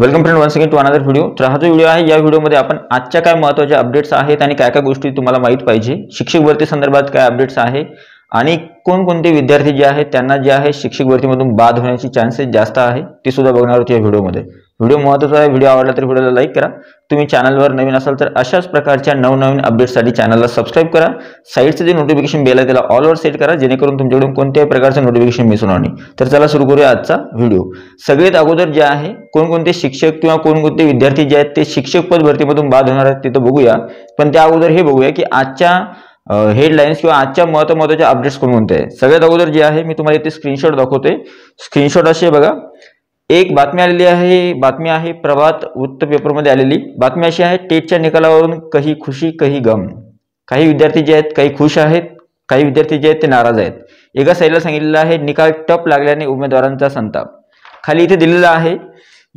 welcome friend one second to another video तर हा जो व्हिडिओ आहे या व्हिडिओमध्ये आपण आजच्या काय महत्त्वाच्या अपडेट्स आहेत आणि काय काय गोष्टी तुम्हाला माहित पाहिजे शिक्षक भरती संदर्भात काय अपडेट्स आहे आणि कोणकोणते विद्यार्थी जे आहेत त्यांना जे आहे शिक्षक भरतीमधून बाद होण्याची चान्सेस जास्त आहे ती सुद्धा बघणार होते या व्हिडिओमध्ये व्हिडिओ महत्त्वाचा आहे व्हिडिओ आवडला तर व्हिडिओला लाईक करा तुम्ही चॅनलवर नवीन असाल तर अशाच प्रकारच्या नवनवीन अपडेट्ससाठी चॅनलला सबस्क्राईब करा साईडचं जे नोटिफिकेशन बेल आहे त्याला ऑलवर सेट करा जेणेकरून तुमच्याकडून कोणत्याही प्रकारचं नोटिफिकेशन मिस होणार नाही तर चला सुरू करूया आजचा व्हिडिओ सगळ्यात अगोदर जे आहे कोणकोणते शिक्षक किंवा कोणकोणते विद्यार्थी जे आहेत ते शिक्षक पद भरतीमधून बाद होणार आहेत ते बघूया पण त्या अगोदर हे बघूया की आजच्या हेडलाईन्स किंवा आजच्या महत्त्व महत्वाच्या अपडेट्स कोणकोणते आहेत सगळ्यात अगोदर जे आहे मी तुम्हाला इथे स्क्रीनशॉट दाखवते स्क्रीनशॉट असे बघा एक बातमी आलेली आहे बातमी आहे प्रभात वृत्तपेपरमध्ये पेपरमध्ये आलेली बातमी अशी आहे टेटच्या निकालावरून काही खुशी काही गम काही विद्यार्थी जे आहेत काही खुश आहेत काही विद्यार्थी जे आहेत ते नाराज आहेत एका साईडला सांगितलेलं आहे निकाल टप लागल्याने उमेदवारांचा संताप खाली इथे दिलेला आहे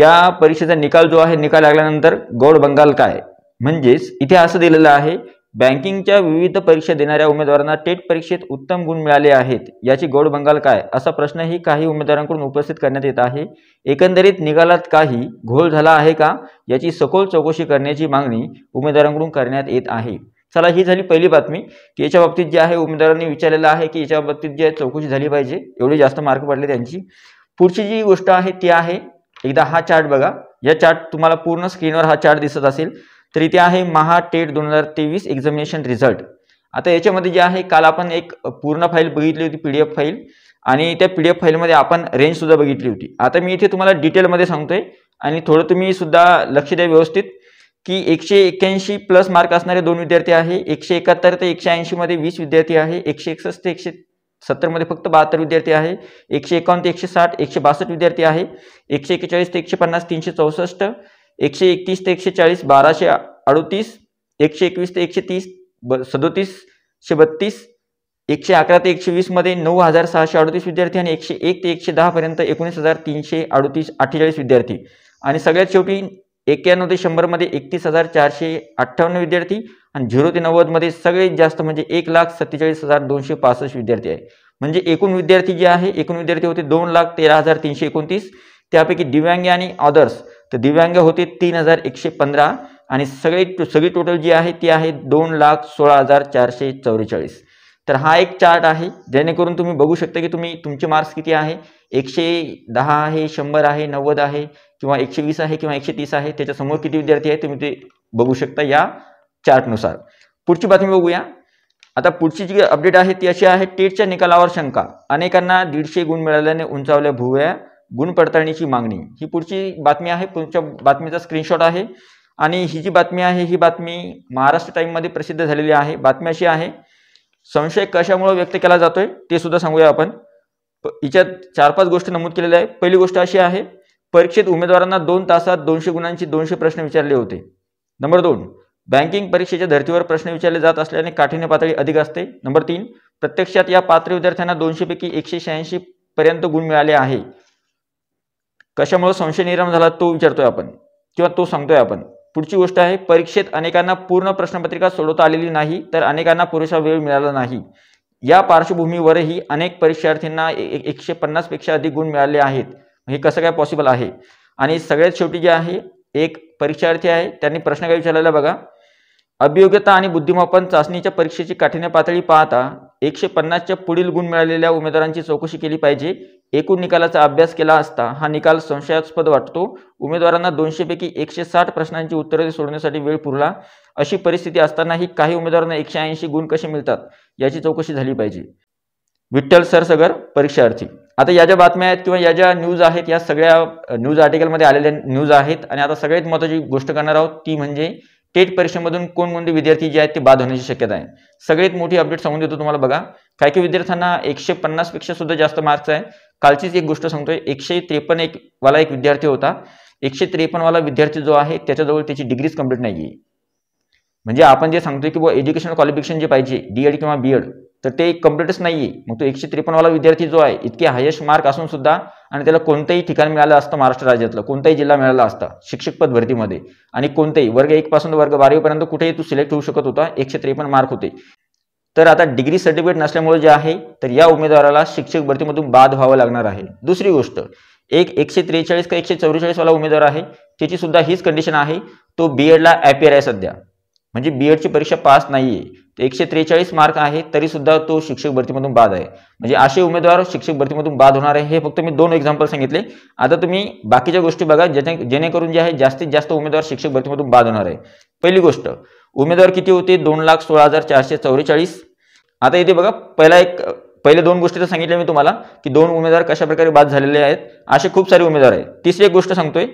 या परीक्षेचा निकाल जो आहे निकाल लागल्यानंतर गौड बंगाल काय म्हणजेच इथे असं दिलेलं आहे बँकिंगच्या विविध परीक्षा देणाऱ्या उमेदवारांना टेट परीक्षेत उत्तम गुण मिळाले आहेत याची गोड बंगाल काय असा प्रश्नही काही उमेदवारांकडून उपस्थित करण्यात येत आहे एकंदरीत निकालात काही घोळ झाला आहे का याची सखोल चौकशी करण्याची मागणी उमेदवारांकडून करण्यात येत आहे चला ही झाली पहिली बातमी की याच्या बाबतीत जे आहे उमेदवारांनी विचारलेलं आहे की याच्या बाबतीत जे चौकशी झाली पाहिजे एवढे जास्त मार्क पडले त्यांची पुढची जी गोष्ट आहे ती आहे एकदा हा चार्ट बघा या चार्ट तुम्हाला पूर्ण स्क्रीनवर हा चार्ट दिसत असेल तर इथे आहे महा टेट दोन हजार तेवीस एक्झामिनेशन रिझल्ट आता याच्यामध्ये जे आहे काल आपण एक पूर्ण फाईल बघितली होती पीडीएफ फाईल आणि त्या पीडीएफ फाईलमध्ये आपण रेंज सुद्धा बघितली होती आता मी इथे तुम्हाला डिटेलमध्ये सांगतोय आणि थोडं तुम्ही सुद्धा लक्ष द्या व्यवस्थित की एकशे एक्क्याऐंशी प्लस मार्क असणारे दोन विद्यार्थी आहे एकशे एकाहत्तर ते एकशे ऐंशीमध्ये वीस विद्यार्थी आहे एकशे एकसष्ट ते एकशे सत्तरमध्ये फक्त बहात्तर विद्यार्थी आहे एकशे एकावन्न ते एकशे साठ एकशे बासष्ट विद्यार्थी आहे एकशे एकेचाळीस ते एकशे पन्नास तीनशे चौसष्ट एकशे एकतीस ते एकशे चाळीस बाराशे अडोतीस एकशे एकवीस ते एकशे तीस ब सदोतीसशे बत्तीस एकशे अकरा ते एकशे वीसमध्ये नऊ हजार सहाशे अडोतीस विद्यार्थी आणि एकशे एक ते एकशे दहापर्यंत एकोणीस हजार तीनशे अडोतीस अठ्ठेचाळीस विद्यार्थी आणि सगळ्यात शेवटी एक्क्याण्णव ते शंभरमध्ये एकतीस हजार चारशे अठ्ठावन्न विद्यार्थी आणि झिरो ते नव्वदमध्ये सगळ्यात जास्त म्हणजे एक लाख सत्तेचाळीस हजार दोनशे पासष्ट विद्यार्थी आहे म्हणजे एकूण विद्यार्थी जे आहे एकूण विद्यार्थी होते दोन लाख तेरा हजार तीनशे एकोणतीस त्यापैकी दिव्यांग आणि ऑदर्स तर दिव्यांग होते तीन हजार एकशे पंधरा आणि सगळी सगळी टोटल जी आहे ती आहे दोन लाख सोळा हजार चारशे चौवेचाळीस तर हा एक चार्ट आहे जेणेकरून तुम्ही बघू शकता की तुम्ही तुमचे मार्क्स किती आहे एकशे दहा आहे शंभर आहे नव्वद आहे किंवा एकशे वीस आहे किंवा एकशे तीस आहे त्याच्यासमोर किती विद्यार्थी आहे तुम्ही ते बघू शकता या चार्टनुसार पुढची बातमी बघूया आता पुढची जी अपडेट आहे ती अशी आहे टेटच्या निकालावर शंका अनेकांना दीडशे गुण मिळाल्याने उंचावल्या भुव्या गुण पडताळणीची मागणी ही पुढची बातमी आहे पुढच्या बातमीचा स्क्रीनशॉट आहे आणि ही जी बातमी आहे ही बातमी महाराष्ट्र टाईममध्ये प्रसिद्ध झालेली आहे बातमी अशी आहे संशय कशामुळे व्यक्त केला जातोय ते सुद्धा सांगूया आपण हिच्यात चार पाच गोष्टी नमूद केलेल्या आहे पहिली गोष्ट अशी आहे परीक्षेत उमेदवारांना दोन तासात दोनशे गुणांची दोनशे प्रश्न विचारले होते नंबर दोन बँकिंग परीक्षेच्या धर्तीवर प्रश्न विचारले जात असल्याने काठीने पातळी अधिक असते नंबर तीन प्रत्यक्षात या पात्र विद्यार्थ्यांना दोनशे पैकी एकशे शहाऐंशी पर्यंत गुण मिळाले आहे कशामुळे संशय निर्माण झाला तो विचारतोय आपण किंवा तो सांगतोय आपण पुढची गोष्ट आहे परीक्षेत अनेकांना पूर्ण प्रश्नपत्रिका सोडवता आलेली नाही तर अनेकांना पुरेसा वेळ मिळाला नाही या पार्श्वभूमीवरही अनेक परीक्षार्थींना एकशे पन्नासपेक्षा अधिक गुण मिळाले आहेत हे कसं काय पॉसिबल आहे आणि सगळ्यात शेवटी जे आहे एक परीक्षार्थी आहे त्यांनी प्रश्न काय विचारलेला बघा अभियोग्यता आणि बुद्धिमापन चाचणीच्या परीक्षेची काठीण्य पातळी पाहता एकशे पन्नासच्या पुढील गुण मिळालेल्या उमेदवारांची चौकशी केली पाहिजे एकूण निकालाचा अभ्यास केला असता हा निकाल संशयास्पद वाटतो उमेदवारांना पैकी एकशे साठ प्रश्नांची उत्तरे सोडण्यासाठी वेळ पुरला अशी परिस्थिती असतानाही काही उमेदवारांना एकशे ऐंशी गुण कसे मिळतात याची चौकशी झाली पाहिजे विठ्ठल सरसगर परीक्षार्थी आता या ज्या बातम्या आहेत किंवा या ज्या न्यूज आहेत या सगळ्या न्यूज आर्टिकलमध्ये आलेल्या न्यूज आहेत आणि आता सगळ्यात महत्वाची गोष्ट करणार आहोत ती म्हणजे टेट परीक्षेमधून कोणकोणते विद्यार्थी जे आहेत ते बाद होण्याची शक्यता आहे सगळ्यात मोठी अपडेट सांगून देतो तुम्हाला बघा काही काही विद्यार्थ्यांना एकशे पेक्षा सुद्धा जास्त मार्क्स आहे कालचीच एक गोष्ट सांगतोय एकशे त्रेपन्न एक वाला एक विद्यार्थी होता एकशे वाला विद्यार्थी जो आहे त्याच्याजवळ त्याची डिग्रीज कम्प्लीट नाही आहे म्हणजे आपण जे सांगतोय की बाबा एज्युकेशन क्वालिफिकेशन जे पाहिजे डीएड किंवा बी एड तर ते कम्प्लीटच नाही मग तो एकशे त्रेपन्नवाला विद्यार्थी जो आहे इतके हायेस्ट मार्क असून सुद्धा आणि त्याला कोणतंही ठिकाण मिळालं असतं महाराष्ट्र राज्यातलं कोणताही जिल्हा मिळाला असता शिक्षक पद भरतीमध्ये आणि कोणताही वर्ग एक पासून वर्ग बारावीपर्यंत कुठेही तू सिलेक्ट होऊ शकत होता एकशे त्रेपन्न मार्क होते तर आता डिग्री सर्टिफिकेट नसल्यामुळे जे आहे तर या उमेदवाराला शिक्षक भरतीमधून बाद व्हावं लागणार आहे दुसरी गोष्ट एक एकशे त्रेचाळीस का एकशे वाला उमेदवार आहे त्याची सुद्धा हीच कंडिशन आहे तो बी एडला ॲपियर आहे सध्या म्हणजे बी एडची परीक्षा पास नाहीये आहे एकशे त्रेचाळीस मार्क आहे तरी सुद्धा तो शिक्षक भरतीमधून बाद आहे म्हणजे असे उमेदवार शिक्षक भरतीमधून बाद होणार आहे हे फक्त मी दोन एक्झाम्पल सांगितले आता तुम्ही बाकीच्या गोष्टी बघा जेणे जेणेकरून जे आहे जास्तीत जास्त उमेदवार शिक्षक भरतीमधून बाद होणार आहे पहिली गोष्ट उमेदवार किती होते दोन लाख सोळा हजार चारशे चौवेचाळीस आता इथे बघा पहिला एक पहिले दोन गोष्टी तर सांगितल्या मी तुम्हाला की दोन उमेदवार कशाप्रकारे बाद झालेले आहेत असे खूप सारे उमेदवार आहेत तिसरी एक गोष्ट सांगतोय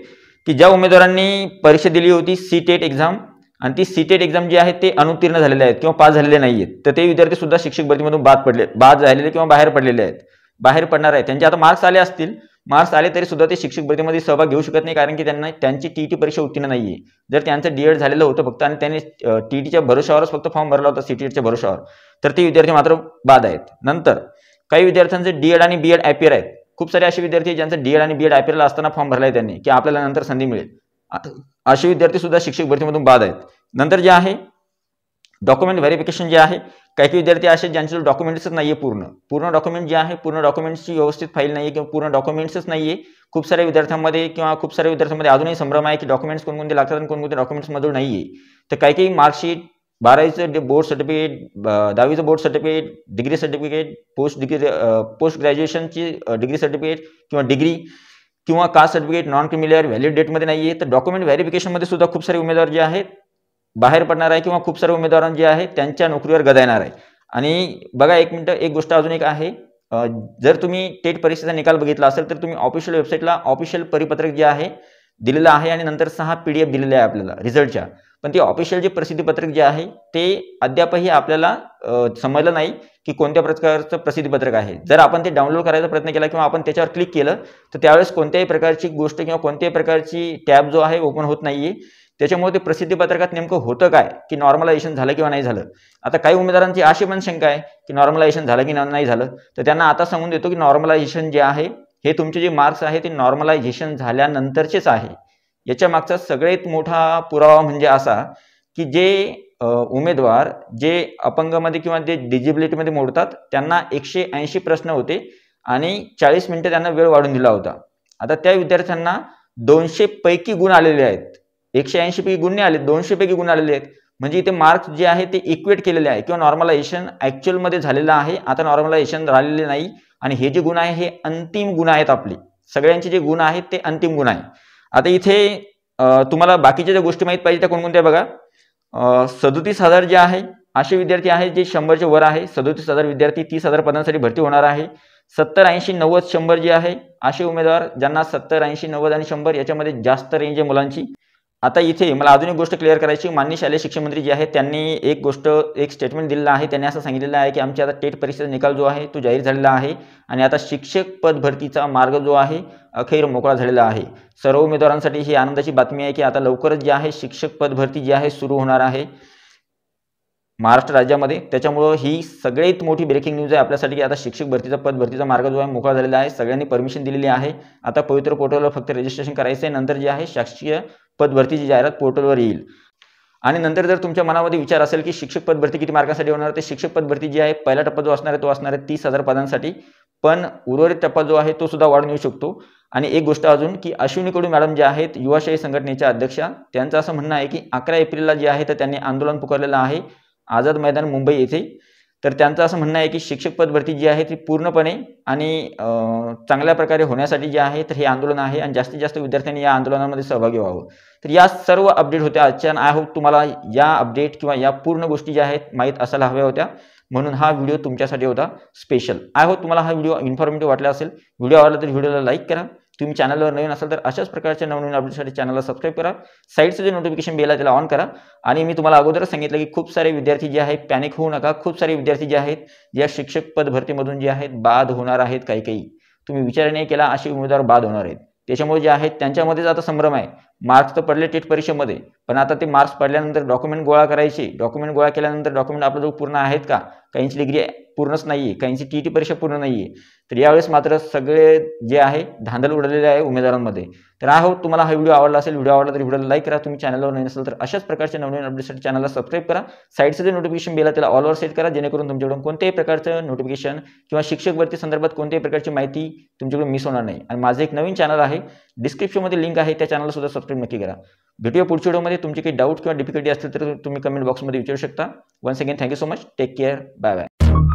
की ज्या उमेदवारांनी परीक्षा दिली होती सी टेट एक्झाम आणि ती सी टेट एक्झाम जी आहे ते अनुत्तीर्ण झालेले आहेत किंवा पास झालेले नाही आहेत तर ते विद्यार्थी सुद्धा शिक्षक भरतीमधून बाद पडले बाद झालेले किंवा बाहेर पडलेले आहेत बाहेर पडणार आहेत त्यांचे आता मार्क्स आले असतील मार्क्स आले तरी सुद्धा ते शिक्षक भरतीमध्ये सहभाग घेऊ शकत नाही कारण की त्यांना त्यांची टी टी परीक्षा उत्तीर्ण नाही आहे जर त्यांचं डी एड झालेलं होतं फक्त आणि त्यांनी टी टीच्या भरोशावरच फक्त फॉर्म भरला होता सी टी e भरोशावर तर ते विद्यार्थी मात्र बाद आहेत नंतर काही विद्यार्थ्यांचे डी एड आणि बी एड आहेत खूप सारे असे विद्यार्थी ज्यांचं डी एड आणि बी एड असताना फॉर्म भरला आहे त्यांनी की आपल्याला नंतर संधी मिळेल असे विद्यार्थी सुद्धा शिक्षक भरतीमधून बाद आहेत नंतर जे आहे डॉक्युमेंट व्हेरिफिकेशन जे आहे काही काही विद्यार्थी असे ज्यांचे डॉक्युमेंट्सच नाही आहे पूर्ण पूर्ण डॉक्युमेंट जे आहे पूर्ण डॉक्युमेंट्सची व्यवस्थित फाईल नाही आहे किंवा पूर्ण डॉक्युमेंट्सच नाही आहे खूप साऱ्या विद्यार्थ्यांमध्ये किंवा खूप साऱ्या विद्यार्थ्यांमध्ये अजूनही संभ्रम आहे की डॉक्युमेंट्स कोणकोणते लागतात आणि कोणकोणते डॉक्युमेंट्समधून नाही आहे तर काही काही मार्कशीट बारावीचं बोर्ड सर्टिफिकेट दहावीचं board certificate degree certificate post degree post ग्रॅज्युएशनची डिग्री सर्टिफिकेट किंवा डिग्री किंवा caste certificate non creamy layer valid डेटमध्ये नाही आहे तर डॉक्युमेंट व्हॅरिफिकेशनमध्ये सुद्धा खूप सारे उमेदवार जे आहेत बाहेर पडणार आहे किंवा खूप सारे उमेदवार जे आहे त्यांच्या नोकरीवर गदायणार आहे आणि बघा एक मिनटं एक गोष्ट अजून एक आहे जर तुम्ही टेट परीक्षेचा निकाल बघितला असेल तर तुम्ही ऑफिशियल वेबसाईटला ऑफिशियल परिपत्रक जे आहे दिलेलं आहे आणि नंतर सहा पी डी एफ दिलेले आहे आपल्याला रिझल्टच्या पण ते ऑफिशियल जे प्रसिद्धीपत्रक जे आहे ते अद्यापही आपल्याला समजलं नाही की कोणत्या प्रकारचं प्रसिद्धीपत्रक आहे जर आपण ते डाउनलोड करायचा प्रयत्न केला किंवा आपण त्याच्यावर क्लिक केलं तर त्यावेळेस कोणत्याही प्रकारची गोष्ट किंवा कोणत्याही प्रकारची टॅब जो आहे ओपन होत नाहीये त्याच्यामुळे ते प्रसिद्धी पत्रकात नेमकं होतं काय की नॉर्मलायझेशन झालं किंवा नाही झालं आता काही उमेदवारांची अशी पण शंका आहे की नॉर्मलायझेशन झालं की नाही झालं तर त्यांना आता सांगून देतो की नॉर्मलायझेशन जे आहे हे तुमचे जे मार्क्स आहे ते नॉर्मलायझेशन झाल्यानंतरचेच आहे याच्या मागचा सगळ्यात मोठा पुरावा म्हणजे असा की जे उमेदवार जे अपंगमध्ये किंवा जे डिजिबिलिटीमध्ये मोडतात त्यांना एकशे ऐंशी प्रश्न होते आणि चाळीस मिनटं त्यांना वेळ वाढून दिला होता आता त्या विद्यार्थ्यांना दोनशे पैकी गुण आलेले आहेत एकशे ऐंशी पैकी गुन्हे आले दोनशे पैकी गुन्हे आलेले आहेत म्हणजे इथे मार्क्स जे आहे ते इक्वेट केलेले आहे किंवा नॉर्मलायझेशन मध्ये झालेलं आहे आता नॉर्मलायझेशन राहिलेले नाही आणि हे जे गुण आहे हे अंतिम गुण आहेत आपले सगळ्यांचे जे गुण आहेत ते अंतिम गुण आहे आता इथे तुम्हाला बाकीच्या ज्या गोष्टी माहीत पाहिजे त्या कोणकोणत्या बघा सदोतीस हजार जे आहे असे विद्यार्थी आहेत जे शंभरचे वर आहे सदोतीस हजार विद्यार्थी तीस हजार पदांसाठी भरती होणार आहे सत्तर ऐंशी नव्वद शंभर जे आहे असे उमेदवार ज्यांना सत्तर ऐंशी नव्वद आणि शंभर याच्यामध्ये जास्त रेंज आहे मुलांची आता इथे मला अजून एक गोष्ट क्लिअर करायची मान्य शालेय शिक्षण मंत्री जे आहेत त्यांनी एक गोष्ट एक स्टेटमेंट दिलेला आहे त्यांनी असं सांगितलेलं आहे की आमच्या आता टेट परीक्षेचा निकाल जो आहे तो जाहीर झालेला आहे आणि आता शिक्षक पद भरतीचा मार्ग जो आहे अखेर मोकळा झालेला आहे सर्व उमेदवारांसाठी ही आनंदाची बातमी आहे की आता लवकरच जी आहे शिक्षक पद भरती जी आहे सुरू होणार आहे महाराष्ट्र राज्यामध्ये त्याच्यामुळं ही सगळ्यात मोठी ब्रेकिंग न्यूज आहे आपल्यासाठी की आता शिक्षक भरतीचा पद भरतीचा मार्ग जो आहे मोकळा झालेला आहे सगळ्यांनी परमिशन दिलेली आहे आता पवित्र पोर्टलवर फक्त रजिस्ट्रेशन करायचं आहे नंतर जे आहे शासकीय पदभरतीची जाहिरात पोर्टलवर येईल आणि नंतर जर तुमच्या मनामध्ये विचार असेल की शिक्षक पद भरती किती मार्कासाठी होणार ते शिक्षक पद जी आहे पहिला टप्पा जो असणार आहे तो असणार आहे तीस हजार पदांसाठी पण उर्वरित टप्पा जो आहे तो सुद्धा वाढून येऊ शकतो आणि एक गोष्ट अजून की अश्विनी कडू मॅडम जे आहेत युवाशाही संघटनेच्या अध्यक्षा त्यांचं असं म्हणणं आहे की अकरा एप्रिलला जे आहे तर त्यांनी आंदोलन पुकारलेलं आहे आझाद मैदान मुंबई येथे तर त्यांचं असं म्हणणं आहे की शिक्षक पद भरती जी आहे ती पूर्णपणे आणि चांगल्या प्रकारे होण्यासाठी जे आहे तर हे आंदोलन आहे आणि जास्तीत जास्त विद्यार्थ्यांनी या आंदोलनामध्ये सहभागी व्हावं तर या सर्व अपडेट होत्या आजच्या आय होप तुम्हाला या अपडेट किंवा या पूर्ण गोष्टी ज्या आहेत माहीत असायला हव्या होत्या म्हणून हा व्हिडिओ तुमच्यासाठी होता स्पेशल आय होप तुम्हाला हा व्हिडिओ इन्फॉर्मेटिव्ह वाटला असेल व्हिडिओ आवडला तर व्हिडिओला लाईक करा तुम्ही चॅनलवर नवीन असाल तर अशाच प्रकारच्या नवनवीन अपडेटसाठी चॅनलला सबस्क्राईब करा साईडचं जे नोटिफिकेशन बेल आहे त्याला ऑन करा आणि मी तुम्हाला अगोदरच सांगितलं की खूप सारे विद्यार्थी जे आहेत पॅनिक होऊ नका खूप सारे विद्यार्थी जे आहेत या शिक्षक पद भरतीमधून जे आहेत बाद होणार आहेत काही काही तुम्ही विचार नाही केला असे उमेदवार बाद होणार आहेत त्याच्यामुळे जे आहेत त्यांच्यामध्येच आता संभ्रम आहे मार्क्स तर पडले टेट परीक्षेमध्ये पण आता ते मार्क्स पडल्यानंतर डॉक्युमेंट गोळा करायचे डॉक्युमेंट गोळा केल्यानंतर डॉक्युमेंट आपल्याजवळ पूर्ण आहेत का काहींची डिग्री पूर्णच नाही आहे काहींची टी टी e परीक्षा पूर्ण नाही आहे तर यावेळेस मात्र सगळे जे आहे धांदल उडलेले आहे उमेदवारांमध्ये तर आहो तुम्हाला हा व्हिडिओ आवडला असेल व्हिडिओ आवडला तर व्हिडिओला लाईक करा तुम्ही चॅनलवर नाही नसेल तर अशाच प्रकारच्या नवनवीन अपडेटसाठी चॅनलला सबस्क्राईब करा साईडचं जे नोटिफिकेशन बेला त्याला ऑलवर सेट करा जेणेकरून तुमच्याकडून कोणत्याही प्रकारचं नोटिफिकेशन किंवा शिक्षक भरती संदर्भात कोणत्याही प्रकारची माहिती तुमच्याकडून मिस होणार नाही आणि माझं एक नवीन चॅनल आहे डिस्क्रिप्शनमध्ये लिंक आहे त्या चॅनलला सुद्धा सबस्क्राईब नक्की करा व्हिडिओ पुढच्या व्हिडिओमध्ये तुमचे काही डाऊट किंवा डिफिकल्टी असतील तर तुम्ही कमेंट बॉक्समध्ये विचारू शकता once again thank you so much take care bye bye